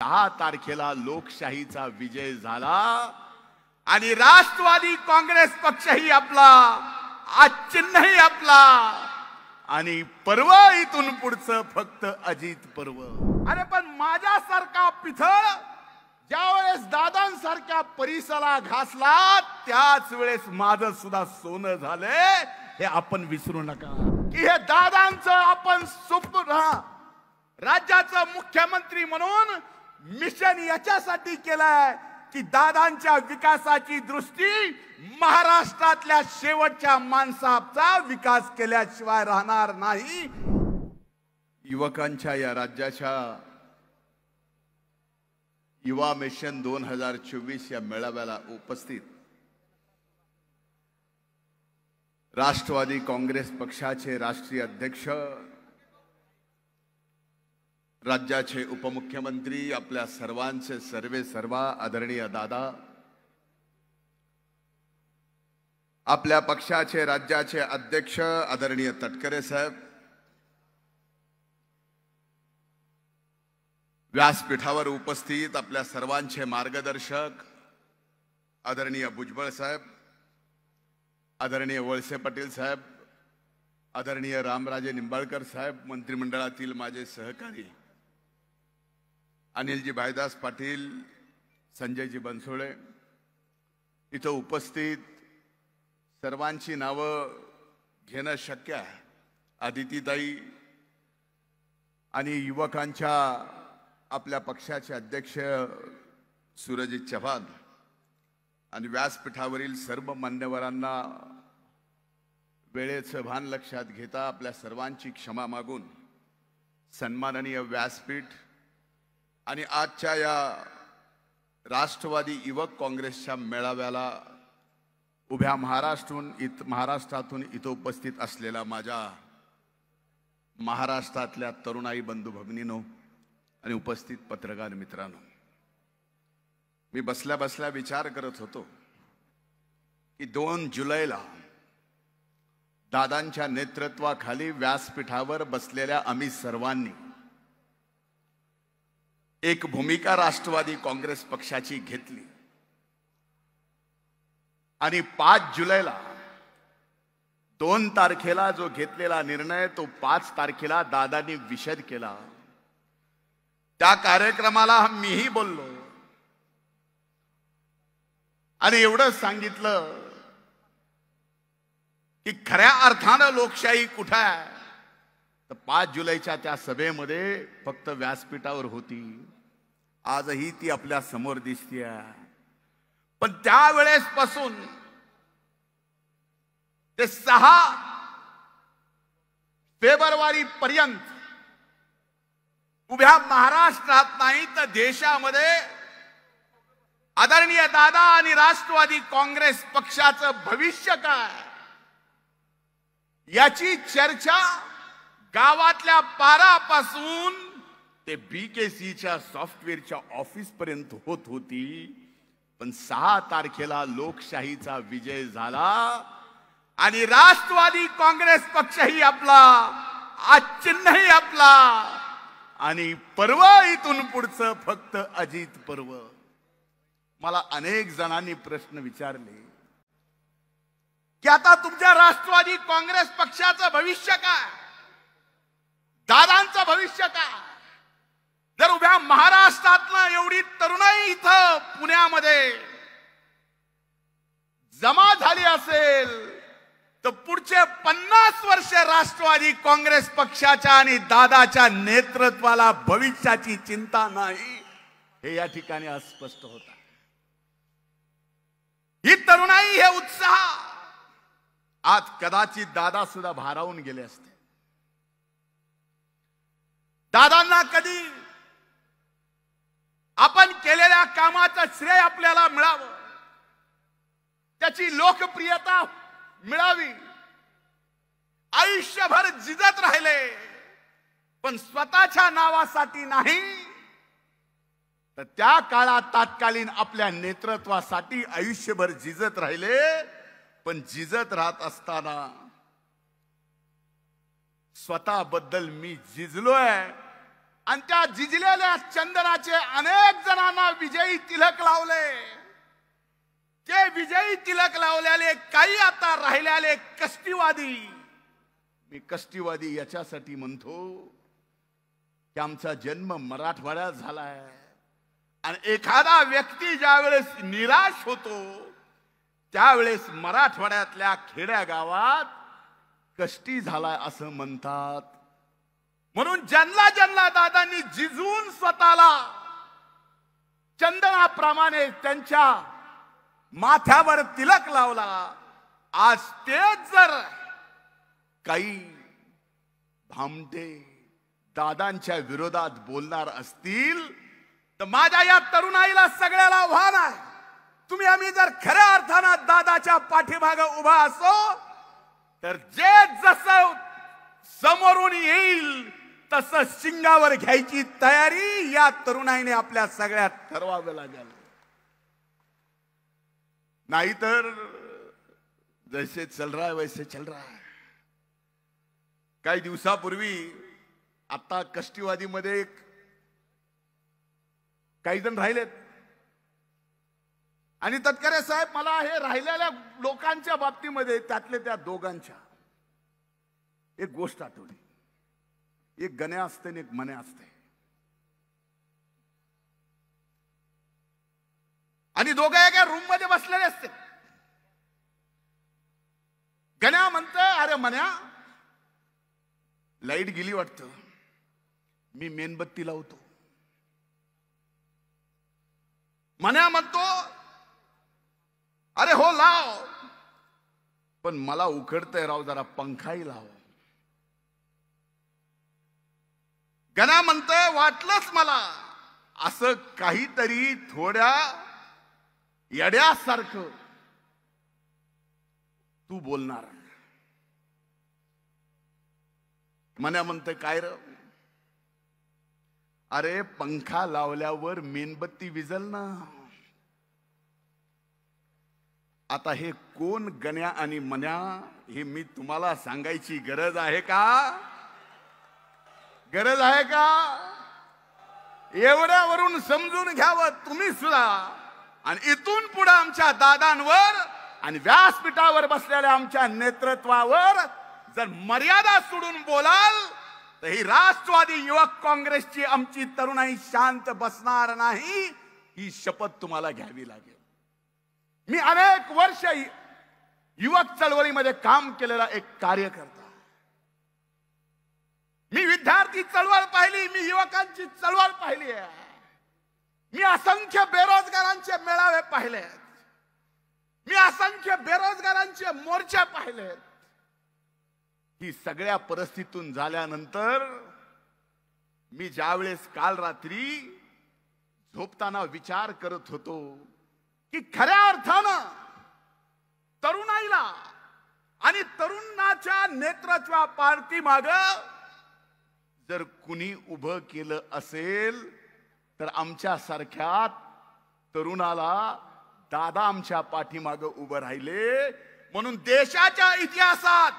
दहा तारखेला लोकशाहीचा विजय झाला आणि राष्ट्रवादी काँग्रेस पक्षही आपला आज आपला आणि पर्व इथून पुढचं फक्त अजित पर्व अरे पण माझ्यासारखा पिथळ ज्या वेळेस दादांसारख्या परिसरा घासला त्याच वेळेस माझं सुद्धा सोनं झाले हे आपण विसरू नका की हे दादांचं आपण सुप राज्याचं मुख्यमंत्री म्हणून मिशन याच्यासाठी केलंय की दादांच्या विकासाची दृष्टी महाराष्ट्रातल्या शेवटच्या माणसाचा विकास केल्याशिवाय राहणार नाही युवकांच्या या राज्याच्या युवा मिशन दोन हजार चोवीस या मेळाव्याला उपस्थित राष्ट्रवादी काँग्रेस पक्षाचे राष्ट्रीय अध्यक्ष राज्याचे उपमुख्यमंत्री आपल्या सर्वांचे सर्वे सर्वा आदरणीय दादा आपल्या पक्षाचे राज्याचे अध्यक्ष आदरणीय तटकरे साहेब व्यासपीठावर उपस्थित आपल्या सर्वांचे मार्गदर्शक आदरणीय भुजबळ साहेब आदरणीय वळसे पाटील साहेब आदरणीय रामराजे निंबाळकर साहेब मंत्रिमंडळातील माझे सहकारी अनिलजी भाईदास पाटील संजयजी बनसोळे इथं उपस्थित सर्वांची नावं घेणं शक्य आहे आदितीताई आणि युवकांच्या आपल्या पक्षाचे अध्यक्ष सुरजित चव्हाण आणि व्यासपीठावरील सर्व मान्यवरांना वेळेचं भान लक्षात घेता आपल्या सर्वांची क्षमा मागून सन्माननीय व्यासपीठ आणि आजच्या या राष्ट्रवादी युवक काँग्रेसच्या मेळाव्याला उभ्या महाराष्ट्रून इत महाराष्ट्रातून इथं उपस्थित असलेला माझ्या महाराष्ट्रातल्या तरुणाई बंधू भगिनीनो आणि उपस्थित पत्रकार मित्रांनो मी बसल्या बसल्या विचार करत होतो की दोन जुलैला दादांच्या नेतृत्वाखाली व्यासपीठावर बसलेल्या आम्ही सर्वांनी एक भूमिका राष्ट्रवादी काँग्रेस पक्षाची घेतली आणि पाच जुलैला दोन तारखेला जो घेतलेला निर्णय तो पाच तारखेला दादांनी विषद केला त्या कार्यक्रमाला मीही बोललो आणि एवढंच सांगितलं की खऱ्या अर्थानं लोकशाही कुठं तर पाच जुलैच्या त्या सभेमध्ये फक्त व्यासपीठावर होती आजही ती आपल्या समोर दिसते पण त्यावेळेस पासून ते सहा फेब्रुवारी पर्यंत उभ्या महाराष्ट्रात नाही तर देशामध्ये आदरणीय दादा आणि राष्ट्रवादी काँग्रेस पक्षाचं भविष्य काय याची चर्चा गावातल्या पारापासून ते बी के सीच्या सॉफ्टवेअरच्या ऑफिसपर्यंत होत होती पण सहा तारखेला लोकशाहीचा विजय झाला आणि राष्ट्रवादी काँग्रेस पक्षही आपला आज चिन्हही आपला आणि पर्व इथून पुढचं फक्त अजित पर्व मला अनेक जणांनी प्रश्न विचारले की आता तुमच्या राष्ट्रवादी काँग्रेस पक्षाचं भविष्य काय दादांचं भविष्य का जर उभ्या महाराष्ट्रातलं एवढी तरुणाई इथं पुण्यामध्ये जमा झाली असेल तर पुढचे पन्नास वर्ष राष्ट्रवादी काँग्रेस पक्षाच्या आणि दादाच्या नेतृत्वाला भविष्याची चिंता नाही हे या ठिकाणी अस्पष्ट होत ही तरुणाई हे उत्साह आज कदाचित दादा सुद्धा भारावून गेले असते दादांना कधी आपण केलेल्या कामाचं श्रेय आपल्याला मिळावं त्याची लोकप्रियता मिळावी आयुष्यभर जिजत राहिले पण स्वतःच्या नावासाठी नाही तर त्या काळात तात्कालीन आपल्या नेतृत्वासाठी आयुष्यभर जिजत राहिले पण जिजत राहत असताना स्वतःबद्दल मी जिजलोय आणि त्या झिजलेल्या चंदनाचे अनेक जणांना विजयी तिलक लावले ते विजयी तिलक लावलेले काही आता राहिलेले कष्टीवादी मी कष्टीवादी याच्यासाठी म्हणतो की आमचा जन्म मराठवाड्यात झालाय आणि एखादा व्यक्ती ज्यावेळेस निराश होतो त्यावेळेस मराठवाड्यातल्या खेड्या गावात कष्टी झालाय असं म्हणतात म्हणून ज्यांना ज्यांना दादांनी जिजून स्वतःला चंदनाप्रमाणे त्यांच्या माथ्यावर तिलक लावला आज तेच जर काही भामटे दादांच्या विरोधात बोलणार असतील तर माझ्या या तरुणाईला सगळ्याला आव्हान आहे तुम्ही आम्ही जर खऱ्या अर्थानं दादाच्या पाठीभाग उभा असो तर जे जसं समोरून येईल तसं शिंगावर घ्यायची तयारी या तरुणाईने आपल्या सगळ्यात ठरवावं लागेल नाहीतर जैसे चल रहा है वैसे चल रहा है काही दिवसापूर्वी आता कष्टीवादीमध्ये काही जण राहिलेत आणि तत्करे साहेब मला हे राहिलेल्या लोकांच्या बाबतीमध्ये त्यातले त्या दोघांच्या एक गोष्ट आठवली एक गण्या असते आणि एक मने असते आणि दोघ एका रूम मध्ये बसलेले असते गण्या म्हणते अरे मन्या लाईट गेली वाटत मी मेणबत्ती लावतो मन्या म्हणतो अरे हो लाव पण मला उखडतंय राव जरा पंखाही लाव गणा म्हणत वाटलंच मला असं काहीतरी थोड्या यड्यासारखं तू बोलणार मना म्हणत काय र अरे पंखा लावल्यावर मेणबत्ती विजल ना आता हे कोण गण्या आणि मन्या हे मी तुम्हाला सांगायची गरज आहे का गरज आहे का एवढ्यावरून समजून घ्यावं तुम्ही सुद्धा आणि इथून पुढे आमच्या दादांवर आणि व्यासपीठावर बसलेल्या आमच्या नेतृत्वावर जर मर्यादा सोडून बोलाल तर ही राष्ट्रवादी युवक काँग्रेसची आमची तरुणाई शांत बसणार नाही ही शपथ तुम्हाला घ्यावी लागेल मी अनेक वर्ष युवक चळवळीमध्ये काम केलेला एक कार्यकर्ता मी विद्यार्थी चळवळ पाहिली मी युवकांची चळवळ पाहिली आहे मी असंख्य बेरोजगारांचे मेळावे पाहिले मी असंख्य बेरोजगारांचे मोर्चे पाहिलेत ही सगळ्या परिस्थितीतून झाल्यानंतर मी ज्यावेळेस काल रात्री झोपताना विचार करत होतो की खऱ्या अर्थानं तरुणाईला आणि तरुणाच्या नेतृत्वा पार्टी माग जर कुणी उभं केलं असेल तर आमच्या सारख्या तरुणाला दादा आमच्या पाठीमाग उभं राहिले म्हणून देशाच्या इतिहासात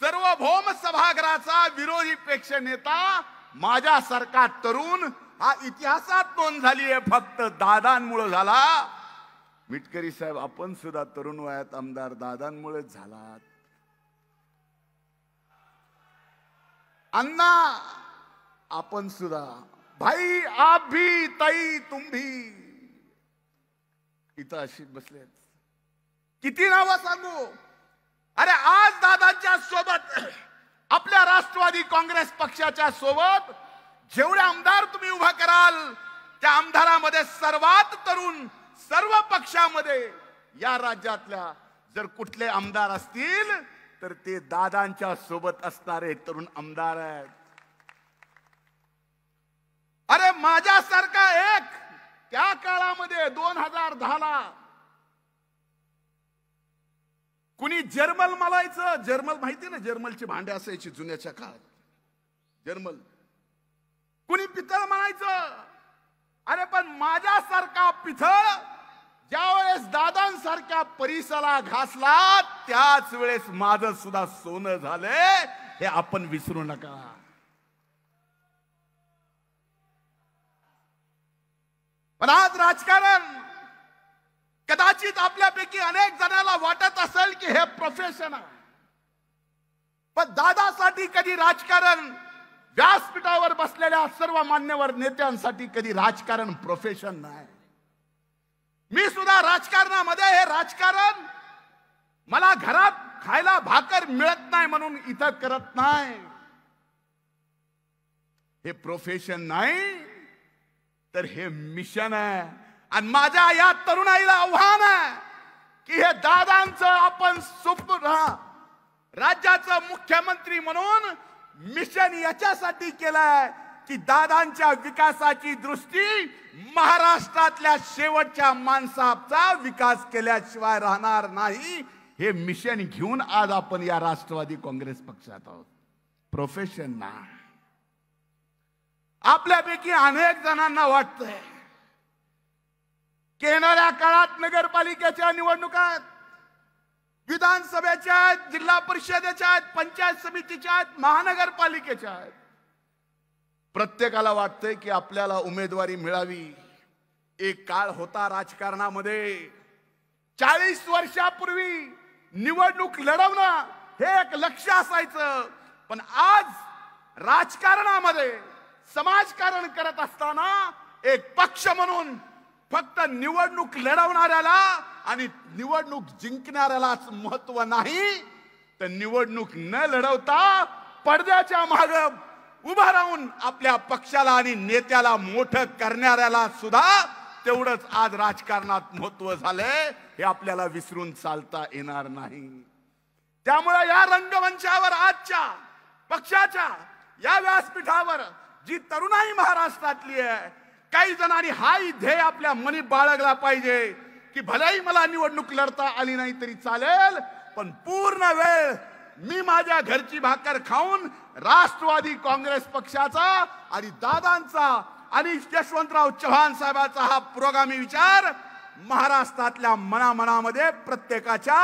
सर्वभौम सभागृहाचा विरोधी पेक्ष नेता माझ्यासारखा तरुण हा इतिहासात नोंद झाली आहे फक्त दादांमुळे झाला मिटकरी साहेब आपण सुद्धा तरुण वयात आमदार दादांमुळेच झालात अण्णा आपण सुद्धा भाई आप भी ताई तुम्ही इथं अशी बसले किती नाव सांगू अरे आज दादाच्या सोबत आपल्या राष्ट्रवादी काँग्रेस पक्षाच्या सोबत जेवढे आमदार तुम्ही उभा कराल त्या आमदारामध्ये सर्वात तरुण सर्व पक्षामध्ये या राज्यातल्या जर कुठले आमदार असतील तर ते दादांच्या सोबत असणारे तरुण आमदार आहेत अरे माझ्यासारखा एक त्या काळामध्ये दोन हजार दहाला कुणी जर्मल मलायचं जर्मल माहिती ना जर्मलची भांडे असायची जुन्याच्या काळात जर्मल कुणी पितळ म्हणायचं अरे पण माझ्यासारखा पितळ ज्यावेळेस दादांसारख्या परिसाला घासला त्याच वेळेस माझं सुद्धा सोनं झाले हे आपण विसरू नका पण आज राजकारण कदाचित आपल्यापैकी अनेक जणांना वाटत असेल की हे प्रोफेशन आहे पण दादासाठी कधी राजकारण व्यासपीठावर बसलेल्या सर्व मान्यवर नेत्यांसाठी कधी राजकारण प्रोफेशन नाही मी सुद्धा राजकारणामध्ये हे राजकारण मला घरात खायला भाकर मिळत नाही म्हणून इथं करत नाही हे प्रोफेशन नाही तर हे मिशन आहे आणि माझ्या या तरुणाईला आव्हान आहे की हे दादांचं आपण सुप राज्याचं मुख्यमंत्री म्हणून मिशन याच्यासाठी केलंय की दादांच्या विकासाची दृष्टी महाराष्ट्रातल्या शेवटच्या माणसाचा विकास केल्याशिवाय राहणार नाही हे मिशन घेऊन आज आपण या राष्ट्रवादी काँग्रेस पक्षात आहोत प्रोफेशन ना आपल्यापैकी अनेक जणांना वाटतंय येणाऱ्या काळात नगरपालिकेच्या निवडणुका विधानसभेच्या आहेत जिल्हा परिषदेच्या आहेत पंचायत समितीच्या आहेत महानगरपालिकेच्या आहेत प्रत्येकाला वाटतंय की आपल्याला उमेदवारी मिळावी एक काळ होता राजकारणामध्ये चाळीस वर्षापूर्वी निवडणूक लढवणं हे एक लक्ष असायचं पण आज राजकारणामध्ये समाजकारण करत असताना एक पक्ष म्हणून फक्त निवडणूक लढवणाऱ्याला आणि निवडणूक जिंकणाऱ्यालाच महत्व नाही तर निवडणूक न लढवता पडद्याच्या माग उभा राहून आपल्या पक्षाला आणि नेत्याला मोठं करणाऱ्याला सुद्धा तेवढंच आज राजकारणात महत्व झालंय हे आपल्याला विसरून चालता येणार नाही त्यामुळे या रंगमंचावर आजच्या पक्षाच्या या व्यासपीठावर जी तरुणाई महाराष्ट्रातली आहे काही जणांनी हाही ध्येय आपल्या मनी बाळगला पाहिजे की भलेही मला निवडणूक लढता आली नाही तरी चालेल पण पूर्ण वेळ मी माझ्या घरची भाकर खाऊन राष्ट्रवादी काँग्रेस पक्षाचा आणि दादांचा आणि यशवंतराव चव्हाण साहेबांचा हा पुरोगामी विचार महाराष्ट्रातल्या मनामनामध्ये प्रत्येकाच्या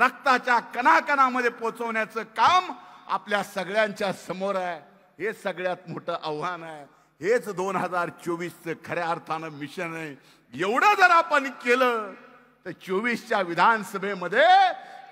रक्ताच्या कणाकणामध्ये पोचवण्याचं काम आपल्या सगळ्यांच्या समोर आहे हे सगळ्यात मोठं आव्हान आहे हेच दोन हजार चोवीसचं खऱ्या अर्थानं मिशन आहे एवढं जर आपण केलं तर चोवीसच्या विधानसभेमध्ये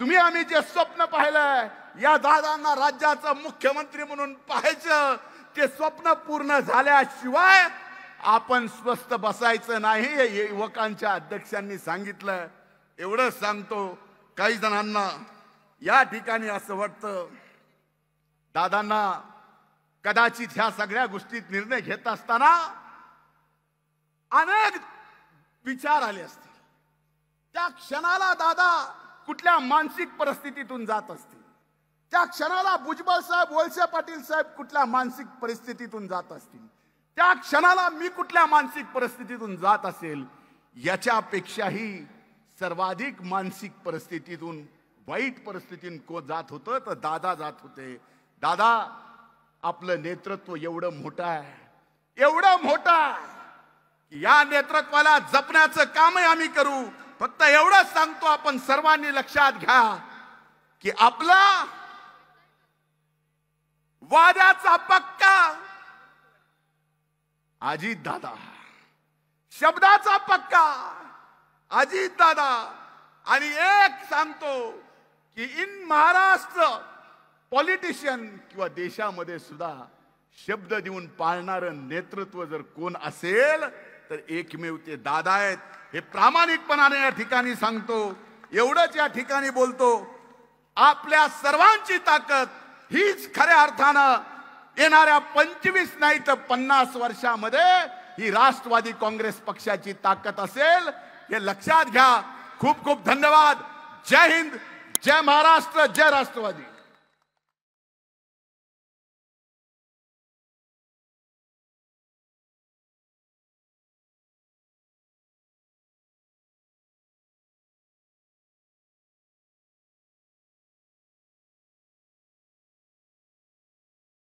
तुम्ही आम्ही जे स्वप्न पाहिलंय या दादांना राज्याचं मुख्यमंत्री म्हणून पाहायचं ते स्वप्न पूर्ण झाल्याशिवाय आपण स्वस्त बसायचं नाही हे युवकांच्या अध्यक्षांनी सांगितलं एवढंच सांगतो काही जणांना या ठिकाणी असं वाटतं दादांना कदाचित ह्या सगळ्या गोष्टीत निर्णय घेत असताना अनेक विचार आले असतील त्या क्षणाला दादा कुठल्या मानसिक परिस्थितीतून जात असतील त्या क्षणाला भुजबळ साहेब वळसे पाटील साहेब कुठल्या मानसिक परिस्थितीतून जात असतील त्या क्षणाला मी कुठल्या मानसिक परिस्थितीतून जात असेल याच्यापेक्षाही सर्वाधिक मानसिक परिस्थितीतून वाईट परिस्थितीत को जात होतं तर दादा जात होते दादा आपलं नेतृत्व एवढं मोठं आहे एवढं मोठं आहे या नेतृत्वाला जपण्याचं कामही आम्ही करू फक्त एवढंच सांगतो आपण सर्वांनी लक्षात घ्या की आपला वाद्याचा पक्का अजित दादा शब्दाचा पक्का अजित दादा आणि एक सांगतो की इन महाराष्ट्र पॉलिटिशियन किंवा देशामध्ये सुद्धा शब्द देऊन पाळणार नेतृत्व जर कोण असेल तर एकमेव ते दादा आहेत हे प्रामाणिकपणाने या ठिकाणी सांगतो एवढंच या ठिकाणी बोलतो आपल्या सर्वांची ताकद हीच खऱ्या अर्थानं येणाऱ्या पंचवीस नाही तर पन्नास वर्षामध्ये ही राष्ट्रवादी काँग्रेस पक्षाची ताकद असेल हे लक्षात घ्या खूप खूप धन्यवाद जय हिंद जय महाराष्ट्र जय राष्ट्रवादी